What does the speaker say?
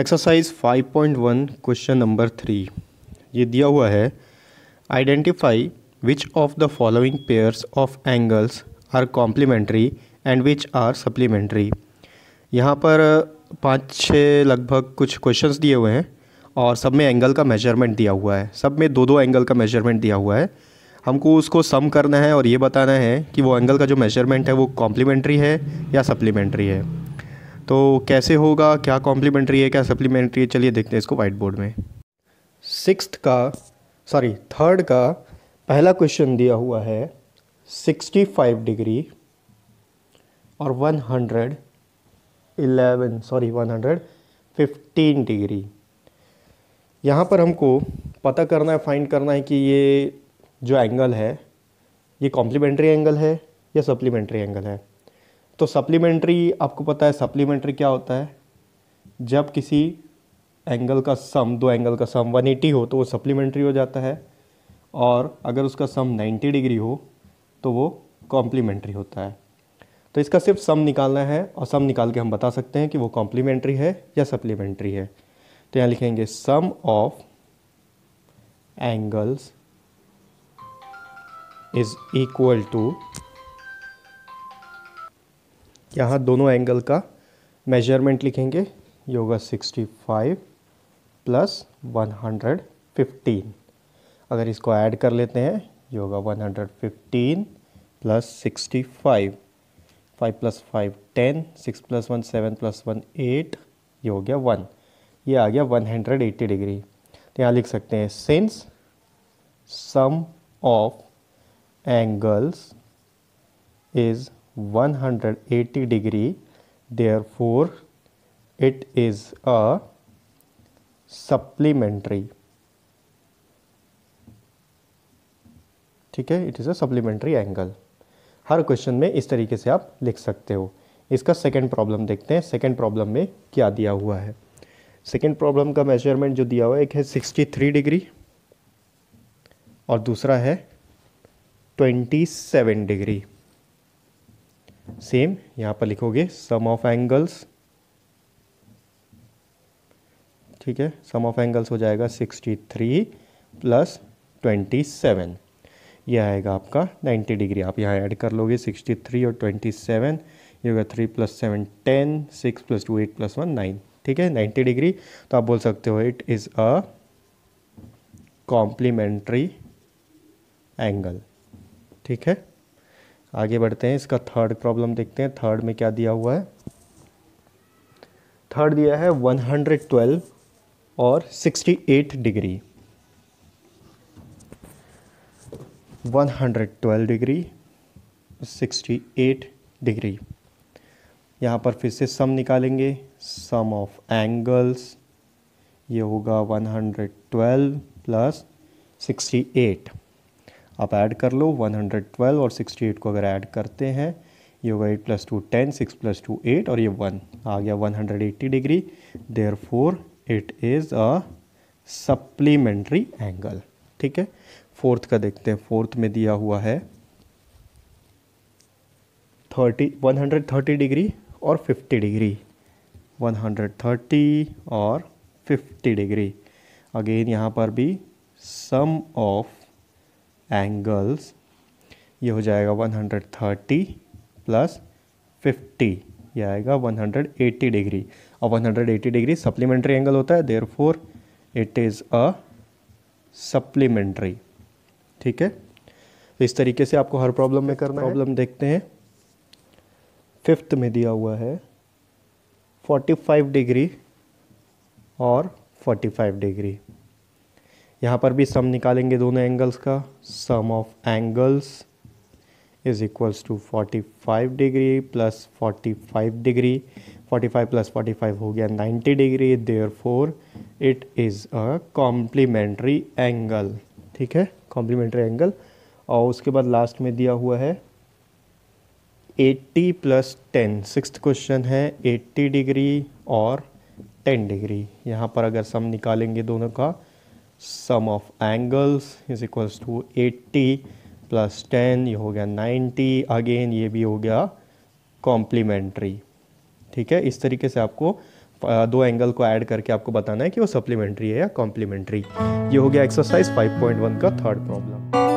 exercise 5.1 question number three ये दिया हुआ है identify which of the following pairs of angles are complementary and which are supplementary यहाँ पर पाँच छः लगभग कुछ क्वेश्चंस दिए हुए हैं और सब में एंगल का मेजरमेंट दिया हुआ है सब में दो दो एंगल का मेजरमेंट दिया हुआ है हमको उसको सम करना है और ये बताना है कि वो एंगल का जो मेजरमेंट है वो कॉम्प्लीमेंट्री है या सप्लीमेंट्री है तो कैसे होगा क्या कॉम्प्लीमेंट्री है क्या सप्लीमेंट्री है चलिए देखते हैं इसको वाइट बोर्ड में सिक्स का सॉरी थर्ड का पहला क्वेश्चन दिया हुआ है 65 डिग्री और हंड्रेड 11 सॉरी 115 डिग्री यहाँ पर हमको पता करना है फाइंड करना है कि ये जो एंगल है ये कॉम्प्लीमेंट्री एंगल है या सप्लीमेंट्री एंगल है तो सप्लीमेंट्री आपको पता है सप्लीमेंट्री क्या होता है जब किसी एंगल का सम दो एंगल का सम 180 हो तो वो सप्लीमेंट्री हो जाता है और अगर उसका सम 90 डिग्री हो तो वो कॉम्प्लीमेंट्री होता है तो इसका सिर्फ सम निकालना है और सम निकाल के हम बता सकते हैं कि वो कॉम्प्लीमेंट्री है या सप्लीमेंट्री है तो यहाँ लिखेंगे sum of angles is equal to यहाँ दोनों एंगल का मेजरमेंट लिखेंगे ये होगा sixty five plus one hundred fifteen अगर इसको ऐड कर लेते हैं ये होगा one hundred fifteen plus sixty five five plus five ten six plus one seven plus one eight ये हो गया वन ये आ गया वन हंड्रेड एट्टी डिग्री तो यहाँ लिख सकते हैं since sum of angles is 180 degree therefore it is a supplementary ठीक है it is a supplementary angle हर क्वेश्चन में इस तरीके से आप लिख सकते हो इसका सेकेंड प्रॉब्लम देखते हैं सेकेंड प्रॉब्लम में क्या दिया हुआ है सेकेंड प्रॉब्लम का मेजरमेंट जो दिया हुआ है एक है 63 डिग्री और दूसरा है 27 डिग्री सेम यहाँ पर लिखोगे सम ऑफ एंगल्स ठीक है सम ऑफ एंगल्स हो जाएगा sixty three plus twenty seven यह आएगा आपका नाइन्टी डिग्री आप यहाँ ऐड कर लोगे सिक्सटी थ्री और ट्वेंटी सेवन ये होगा three plus seven ten six plus two eight plus one nine ठीक है नाइन्टी डिग्री तो आप बोल सकते हो it is a complementary angle ठीक है आगे बढ़ते हैं इसका थर्ड प्रॉब्लम देखते हैं थर्ड में क्या दिया हुआ है थर्ड दिया है 112 और 68 डिग्री 112 डिग्री 68 डिग्री यहाँ पर फिर से सम निकालेंगे सम ऑफ एंगल्स ये होगा 112 प्लस 68 आप ऐड कर लो 112 और 68 को अगर ऐड करते हैं ये होगा eight plus two ten six plus two eight और ये वन आ गया 180 degree therefore it is a supplementary angle ठीक है फोर्थ का देखते हैं फोर्थ में दिया हुआ है thirty one hundred thirty degree और fifty degree one hundred thirty और फिफ्टी डिग्री अगेन यहाँ पर भी सम ऑफ एंगल्स ये हो जाएगा 130 प्लस 50 ये आएगा 180 डिग्री और 180 डिग्री सप्लीमेंट्री एंगल होता है therefore it is a supplementary ठीक है तो इस तरीके से आपको हर प्रॉब्लम में करना प्रॉब्लम देखते हैं फिफ्थ में दिया हुआ है 45 डिग्री और 45 डिग्री यहाँ पर भी सम निकालेंगे दोनों एंगल्स का sum of angles is equals to 45 degree plus 45 degree 45 plus 45 हो गया 90 degree therefore it is a complementary angle ठीक है कॉम्प्लीमेंट्री एंगल और उसके बाद लास्ट में दिया हुआ है 80 प्लस टेन सिक्स क्वेश्चन है 80 डिग्री और 10 डिग्री यहाँ पर अगर सम निकालेंगे दोनों का sum of angles is equals to 80 plus ten ये हो गया 90 अगेन ये भी हो गया कॉम्प्लीमेंट्री ठीक है इस तरीके से आपको दो एंगल को ऐड करके आपको बताना है कि वो सप्लीमेंट्री है या कॉम्प्लीमेंट्री ये हो गया एक्सरसाइज 5.1 का थर्ड प्रॉब्लम